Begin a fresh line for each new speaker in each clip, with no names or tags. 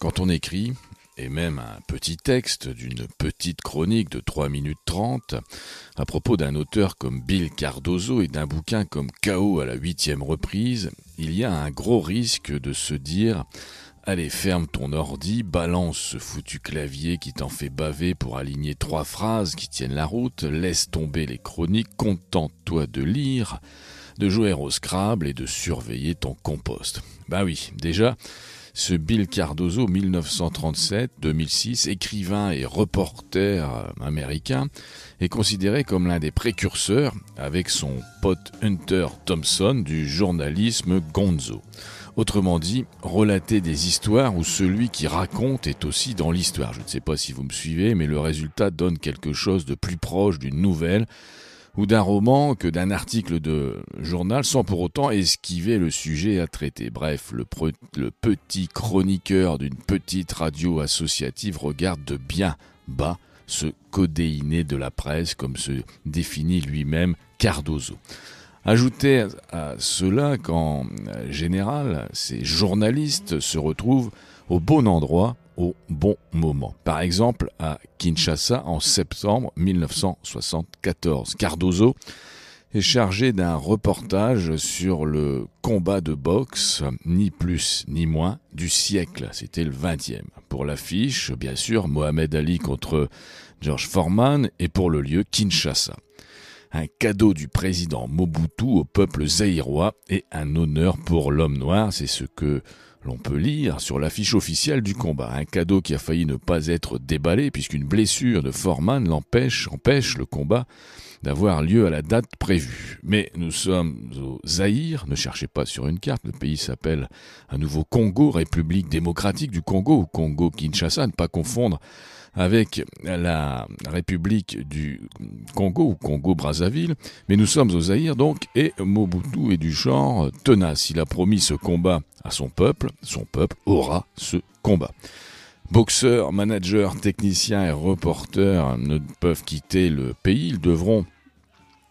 Quand on écrit, et même un petit texte d'une petite chronique de 3 minutes 30 à propos d'un auteur comme Bill Cardozo et d'un bouquin comme Chaos à la huitième reprise, il y a un gros risque de se dire Allez, ferme ton ordi, balance ce foutu clavier qui t'en fait baver pour aligner trois phrases qui tiennent la route, laisse tomber les chroniques, contente-toi de lire, de jouer au Scrabble et de surveiller ton compost. Bah oui, déjà, ce Bill Cardozo, 1937-2006, écrivain et reporter euh, américain, est considéré comme l'un des précurseurs, avec son pote Hunter Thompson, du journalisme gonzo. Autrement dit, relater des histoires où celui qui raconte est aussi dans l'histoire. Je ne sais pas si vous me suivez, mais le résultat donne quelque chose de plus proche d'une nouvelle ou d'un roman que d'un article de journal sans pour autant esquiver le sujet à traiter. Bref, le, petit chroniqueur d'une petite radio associative regarde de bien bas ce codéiné de la presse comme se définit lui-même Cardozo. Ajoutez à cela qu'en général, ces journalistes se retrouvent au bon endroit au bon moment. Par exemple, à Kinshasa, en septembre 1974, Cardozo est chargé d'un reportage sur le combat de boxe, ni plus ni moins, du siècle. C'était le 20e. Pour l'affiche, bien sûr, Mohamed Ali contre George Foreman et pour le lieu, Kinshasa. Un cadeau du président Mobutu au peuple zaïrois et un honneur pour l'homme noir, c'est ce que l'on peut lire sur l'affiche officielle du combat un cadeau qui a failli ne pas être déballé puisqu'une blessure de Forman l'empêche empêche le combat d'avoir lieu à la date prévue. Mais nous sommes au Zaïre, ne cherchez pas sur une carte, le pays s'appelle un nouveau Congo, République démocratique du Congo ou Congo-Kinshasa, ne pas confondre avec la République du Congo ou Congo-Brazzaville, mais nous sommes au Zaïre donc, et Mobutu est du genre tenace. Il a promis ce combat à son peuple, son peuple aura ce combat. Boxeurs, managers, techniciens et reporters ne peuvent quitter le pays, ils devront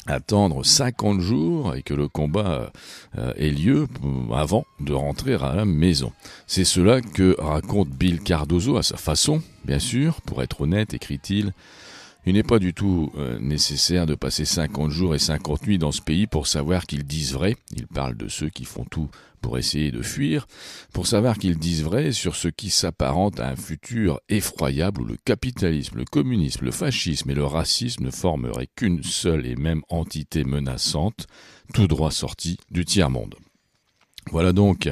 attendre 50 jours et que le combat euh, ait lieu avant de rentrer à la maison. C'est cela que raconte Bill Cardozo à sa façon, bien sûr, pour être honnête, écrit-il. Il n'est pas du tout euh, nécessaire de passer 50 jours et 50 nuits dans ce pays pour savoir qu'ils disent vrai. Ils parlent de ceux qui font tout pour essayer de fuir, pour savoir qu'ils disent vrai sur ce qui s'apparente à un futur effroyable où le capitalisme, le communisme, le fascisme et le racisme ne formeraient qu'une seule et même entité menaçante, tout droit sortie du tiers-monde. Voilà donc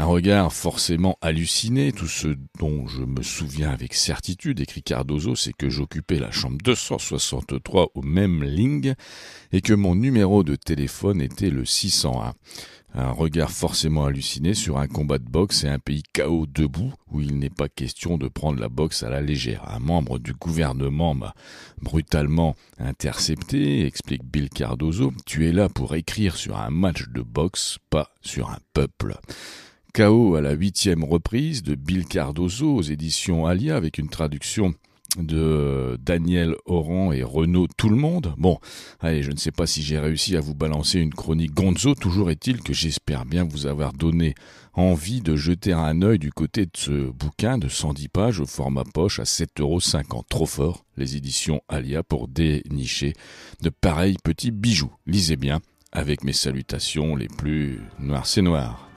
un regard forcément halluciné, tout ce dont je me souviens avec certitude, écrit Cardozo, c'est que j'occupais la chambre 263 au même Ling et que mon numéro de téléphone était le 601. Un regard forcément halluciné sur un combat de boxe et un pays chaos debout où il n'est pas question de prendre la boxe à la légère. Un membre du gouvernement m'a brutalement intercepté, explique Bill Cardozo. Tu es là pour écrire sur un match de boxe, pas sur un peuple. KO à la huitième reprise de Bill Cardozo aux éditions Alia avec une traduction de Daniel Oran et Renaud Tout le Monde. Bon, allez, je ne sais pas si j'ai réussi à vous balancer une chronique Gonzo, toujours est-il que j'espère bien vous avoir donné envie de jeter un œil du côté de ce bouquin de 110 pages au format poche à euros. Trop fort, les éditions Alia pour dénicher de pareils petits bijoux. Lisez bien, avec mes salutations les plus noires c'est